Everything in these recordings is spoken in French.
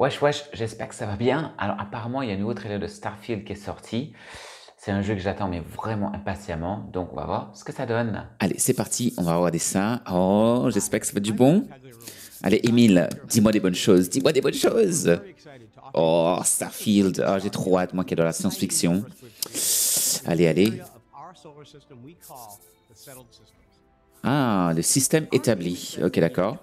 Wesh wesh, j'espère que ça va bien. Alors apparemment, il y a un nouveau trailer de Starfield qui est sorti. C'est un jeu que j'attends mais vraiment impatiemment, donc on va voir ce que ça donne. Allez, c'est parti, on va regarder ça. Oh, j'espère que ça va du bon. Allez, Emile, dis-moi des bonnes choses, dis-moi des bonnes choses. Oh, Starfield, oh, j'ai trop hâte, moi qui adore la science-fiction. Allez, allez. Ah, le système établi. Ok, d'accord.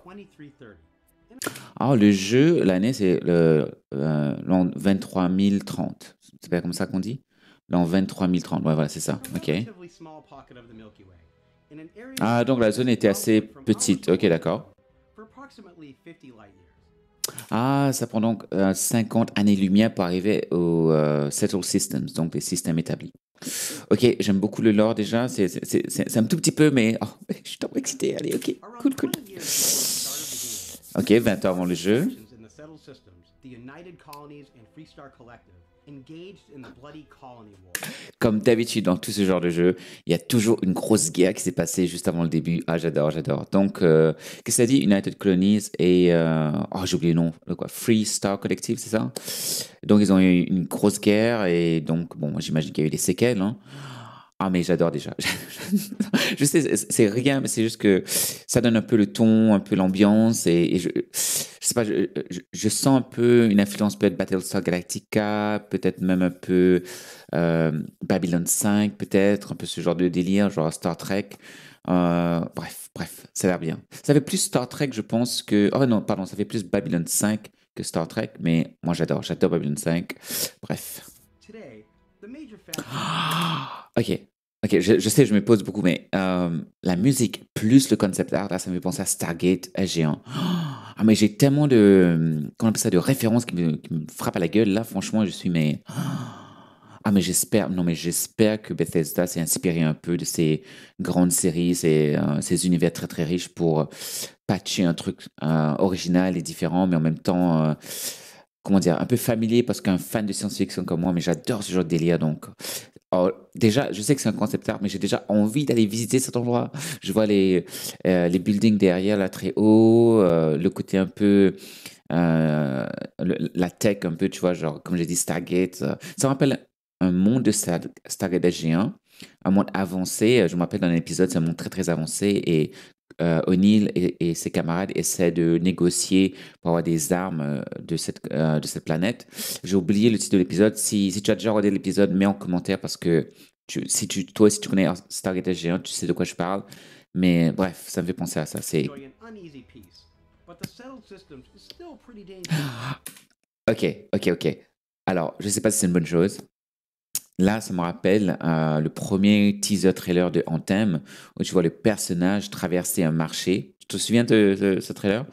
Ah, le jeu, l'année, c'est euh, l'an euh, 23030. C'est pas comme ça qu'on dit L'an 23030. Ouais, voilà, c'est ça. Ok. Ah, donc la zone était assez petite. Ok, d'accord. Ah, ça prend donc 50 euh, années-lumière pour arriver au euh, Settled Systems, donc les systèmes établis. Ok, j'aime beaucoup le lore déjà. C'est un tout petit peu, mais oh, je suis trop excité. Allez, ok, cool, cool. Ok, 20 ans avant le jeu. Comme d'habitude dans tout ce genre de jeu, il y a toujours une grosse guerre qui s'est passée juste avant le début. Ah, j'adore, j'adore. Donc, euh, qu'est-ce que ça dit United Colonies et... Euh, oh, j'ai oublié le nom. Le quoi Free Star Collective, c'est ça Donc, ils ont eu une grosse guerre et donc, bon, j'imagine qu'il y a eu des séquelles. Hein. Ah mais j'adore déjà. je sais, c'est rien, mais c'est juste que ça donne un peu le ton, un peu l'ambiance et, je, sais pas, je, sens un peu une influence peut-être Battlestar Galactica, peut-être même un peu euh, Babylon 5, peut-être un peu ce genre de délire, genre Star Trek. Euh, bref, bref, ça a l'air bien. Ça fait plus Star Trek, je pense que. Oh non, pardon, ça fait plus Babylon 5 que Star Trek, mais moi j'adore, j'adore Babylon 5. Bref. ok, ok, je, je, sais, je me pose beaucoup, mais euh, la musique plus le concept art, là, ça me fait penser à Stargate à géant. Ah, mais j'ai tellement de, de références qui me, frappent à la gueule, là, franchement, je suis, mais. Ah, mais j'espère, non, mais j'espère que Bethesda s'est inspiré un peu de ces grandes séries, ces, euh, ces univers très très riches pour euh, patcher un truc original et différent, mais en même temps comment dire, un peu familier parce qu'un fan de science-fiction comme moi, mais j'adore ce genre de délire. Donc, oh, déjà, je sais que c'est un concept art, mais j'ai déjà envie d'aller visiter cet endroit. Je vois les, euh, les buildings derrière, là, très haut, euh, le côté un peu. Euh, la tech, un peu, tu vois, genre, comme j'ai dit, Stargate. Ça me rappelle un monde de Star- Stargate SG1, un monde avancé. Je me rappelle d'un épisode, c'est un monde très, très avancé. Et euh, O'Neill et, ses camarades essaient de négocier pour avoir des armes euh, de cette, euh, de cette planète. J'ai oublié le titre de l'épisode. Si, si, tu as déjà regardé l'épisode, mets en commentaire parce que si tu, toi, si tu connais Stargate G1, tu sais de quoi je parle. Mais bref, ça me fait penser à ça. C'est. Ok, ok, ok. Alors, je ne sais pas si c'est une bonne chose. Là, ça me rappelle euh, le premier teaser trailer de Anthem, où tu vois le personnage traverser un marché. Tu te souviens de, ce trailer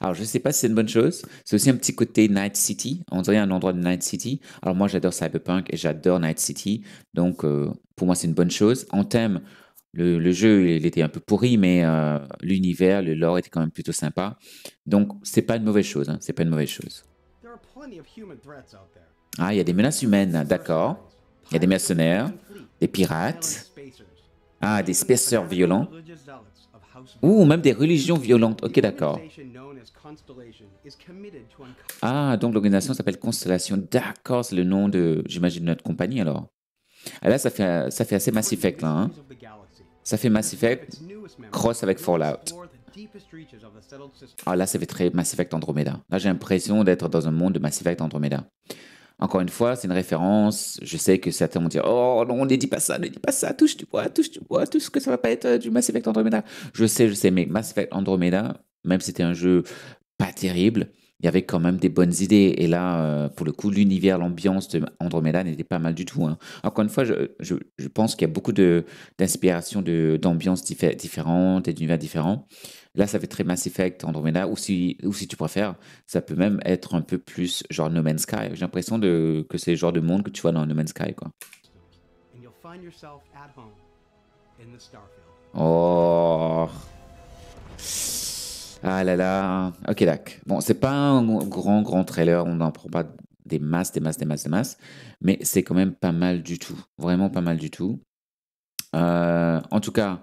Alors, je ne sais pas si c'est une bonne chose. C'est aussi un petit côté Night City. On dirait un endroit de Night City. Alors, moi, j'adore Cyberpunk et j'adore Night City. Donc, euh, pour moi, c'est une bonne chose. Anthem, le, jeu, il était un peu pourri, mais euh, l'univers, le lore était quand même plutôt sympa. Donc, c'est pas une mauvaise chose. Hein. C'est pas une mauvaise chose. Ah, il y a des menaces humaines, d'accord. Il y a des mercenaires, des pirates, ah, des spacers violents, ou même des religions violentes. Ok, d'accord. Ah, donc l'organisation s'appelle Constellation. D'accord, c'est le nom de, j'imagine, notre compagnie alors. Ah, là, ça fait, ça fait assez Mass Effect, là. Hein. Ça fait Mass Effect, cross avec Fallout. Ah là, ça fait très Mass Effect Andromeda. Là, j'ai l'impression d'être dans un monde de Mass Effect Andromeda. Encore une fois, c'est une référence. Je sais que certains vont dire Oh non, ne dit pas ça, ne dit pas ça, touche du bois, touche du bois, tout ce que ça va pas être euh, du Mass Effect Andromeda. Je sais, je sais, mais Mass Effect Andromeda, même si c'était un jeu pas terrible, il y avait quand même des bonnes idées. Et là, euh, pour le coup, l'univers, l'ambiance de n'était pas mal du tout. Hein. Encore une fois, je, pense qu'il y a beaucoup d'inspiration, d'ambiances différentes et d'univers différents. Là, ça fait très Mass Effect, Andromeda, ou si, ou si tu préfères, ça peut même être un peu plus genre No Man's Sky. J'ai l'impression de, que c'est le genre de monde que tu vois dans No Man's Sky, quoi. Oh. Ah là là. Ok, d'accord. Bon, c'est pas un grand, grand trailer. On n'en prend pas des masses, des masses, des masses, des masses. Mais c'est quand même pas mal du tout. Vraiment pas mal du tout. Euh, en tout cas,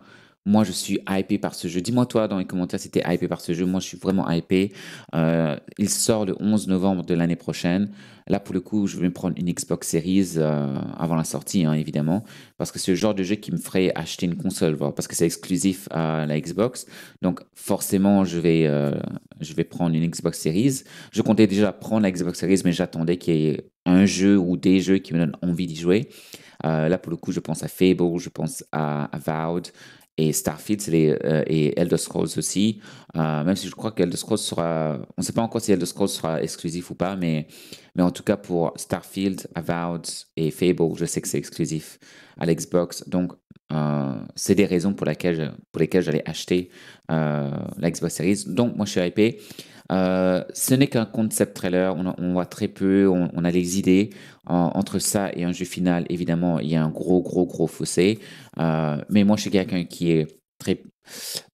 moi, je suis hypé par ce jeu. Dis-moi, toi, dans les commentaires, si t'es hypé par ce jeu. Moi, je suis vraiment hypé. Euh, il sort le 11 novembre de l'année prochaine. Là, pour le coup, je vais me prendre une Xbox Series euh, avant la sortie, hein, évidemment. Parce que c'est le genre de jeu qui me ferait acheter une console, parce que c'est exclusif à la Xbox. Donc, forcément, je vais, euh, je vais prendre une Xbox Series. Je comptais déjà prendre la Xbox Series, mais j'attendais qu'il y ait un jeu ou des jeux qui me donnent envie d'y jouer. là, pour le coup, je pense à Fable, je pense à, à Vowed, et Starfield euh, et Elder Scrolls aussi. Euh, même si je crois qu'Elder Scrolls sera. On ne sait pas encore si Elder Scrolls sera exclusif ou pas, mais, mais en tout cas pour Starfield, Avowed et Fable, je sais que c'est exclusif à l'Xbox. Donc, euh, c'est des raisons pour, laquelle, pour lesquelles j'allais acheter la Xbox Series. Donc, moi, je suis hypé. Euh, ce n'est qu'un concept trailer, on, voit très peu, on, a les idées. entre ça et un jeu final, évidemment, il y a un gros, gros, gros fossé. Euh, mais moi, je suis quelqu'un qui est très,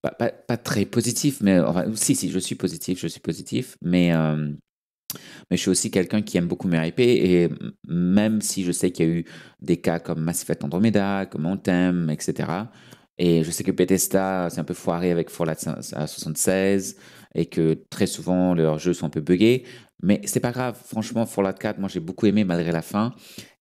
pas, très positif, mais enfin, si, si, je suis positif, je suis positif, mais. Euh, je suis aussi quelqu'un qui aime beaucoup me et même si je sais qu'il y a eu des cas comme Mass Andromeda, comme Anthem, etc., et je sais que Bethesda s'est un peu foiré avec Fallout 76 et que très souvent leurs jeux sont un peu buggés. Mais c'est pas grave, franchement, Fallout 4, moi j'ai beaucoup aimé malgré la fin.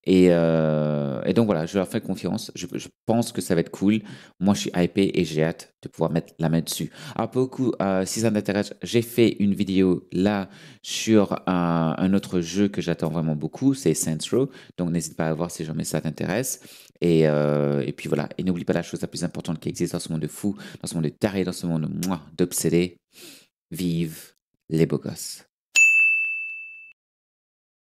Euh, et, donc voilà, je leur fais confiance. Je, pense que ça va être cool. Moi, je suis hypé et j'ai hâte de pouvoir mettre la main dessus. pour beaucoup, coup euh, si ça t'intéresse, j'ai fait une vidéo là sur un autre jeu que j'attends vraiment beaucoup, c'est Saints Row. Donc n'hésite pas à voir si jamais ça t'intéresse. Euh, et, puis voilà, et n'oublie pas la chose la plus importante qui existe dans ce monde de fou, dans ce monde de taré, dans ce monde d'obsédé. Vive les beaux gosses.